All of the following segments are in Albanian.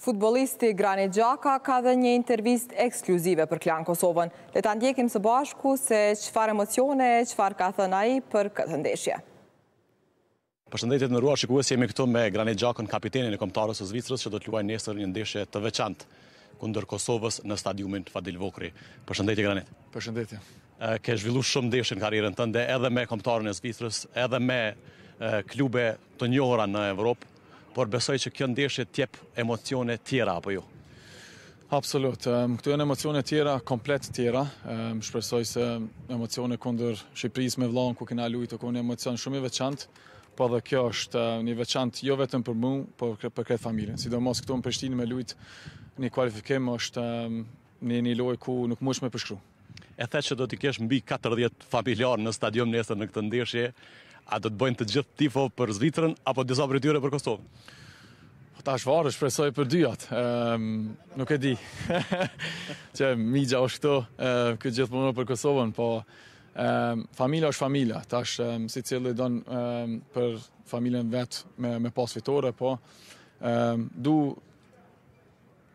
Futbolisti Grani Gjaka ka dhe një intervist ekskluzive për Klan Kosovën. Le të ndjekim së bashku se qëfar emocione, qëfar ka thëna i për këtë ndeshje. Përshëndetit në ruar shikua si jemi këtu me Grani Gjakën, kapitenin e komptarës së Zvicrës, që do të luaj njësër një ndeshje të veçantë kundër Kosovës në stadiumin Fadil Vokri. Përshëndetit, Granit. Përshëndetit. Ke zhvillu shumë ndeshje në karirën tënde, edhe me komptarën e Zvicrës, edhe me klube të njohëra në Evropë por besoj që kjo ndeshje të jep emocione tjera apo jo. Absolut, um, këtu janë emocione tjera, komplet tjera, Më shpresoj se emocione kundër Shqipërisë me vlonë ku kena lujtë, ku një emocion shumë i veçantë, po dhe kjo është një veçantë jo vetëm për mu, por për këtë familjen. Sidomos këtu në Prishtinë me lujtë një kualifikim është um, një një lojë ku nuk mundsh me përshkru. E the që do të kesh mbi 40 familjarë në stadion nesër në këtë ndeshje, a do të bëjnë të gjithë tifo për Zvitrën, apo disa për tyre për Kosovën? Po ta është varë, është presoj për dyjatë, ehm, nuk e di. Që migja është këto, ehm, këtë gjithë për Kosovën, po ehm, familja është familja, ta është si cilë i donë për familjen vetë me pas fitore, po du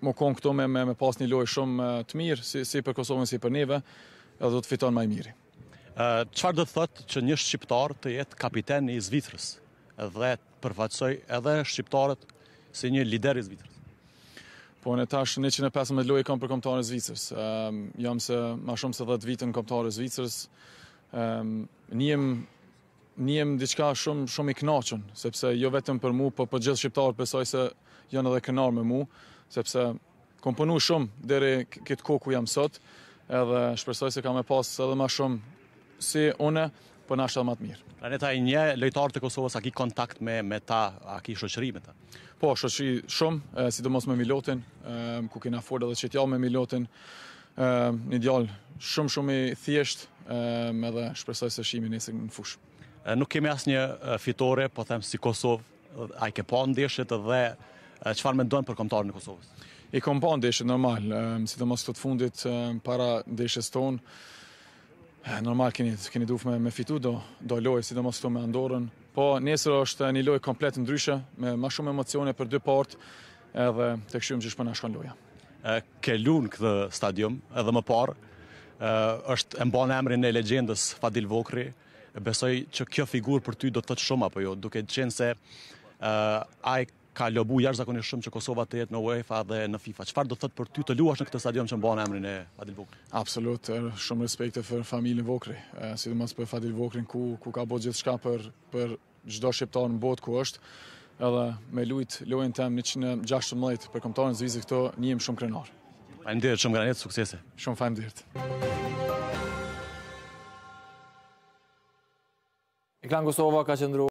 më konë këto me pas një lojë shumë të mirë, si për Kosovën, si për neve, edhe do të fiton maj mirë. Qarë dhe thëtë që një shqiptar të jetë kapiten i Zvitrës dhe përfaqësoj edhe shqiptarët si një lider i Zvitrës? Po në tash 115 lojë kam për komptarë e Zvicërës. jam se ma shumë se 10 vitën komptarë e Zvicërës. njëm, njëm diçka shumë, shumë i knaqën, sepse jo vetëm për mu, po për gjithë shqiptarë përsoj se janë edhe kënarë me mu, sepse kom punu shumë dhere këtë koku jam sot, edhe shpresoj se kam e pas edhe ma shumë si une, për po nashtë edhe matë mirë. Pra ne ta një lejtarë të Kosovës, a ki kontakt me, me ta, a ki shoqëri me ta? Po, shoqëri shumë, si të mos me Milotin, ku kena ford edhe që me Milotin, një djallë shumë shumë i thjeshtë, me dhe shpresoj se shimi njësë në fushë. Nuk kemi asë një fitore, po them si Kosovë, a i ke po ndeshët dhe qëfar me ndonë për komtarën e Kosovës? I kom po ndeshët normal, si mos të të fundit para ndeshës tonë, normal keni keni duf me me fitu do do mos sidomos këtu me Andorën. Po nesër është një lojë komplet ndryshe me më shumë emocione për dy partë, edhe të këshim që shpëna shkon loja. E, ke lunë këtë stadium edhe më parë, është e mbanë emrin e legendës Fadil Vokri, besoj që kjo figur për ty do të të shumë apo jo, duke qenë se e, ka lobu jashtë zakonisht shumë që Kosova të jetë në UEFA dhe në FIFA. Qëfar do të thëtë për ty të luash në këtë stadion që mbonë emrin e Fadil Vokri? Absolut, er, shumë respekte për familjen Vokri, si dhe mas për Fadil Vokrin ku, ku ka bo gjithë shka për, për gjdo shqiptar në botë ku është, edhe me lujt lojnë tem 116 për komptarën zvizit këto, njëmë shumë krenar. Fajmë dirët, shumë granit, suksese. Shumë fajmë dirët. Eklan Kosova ka qëndru.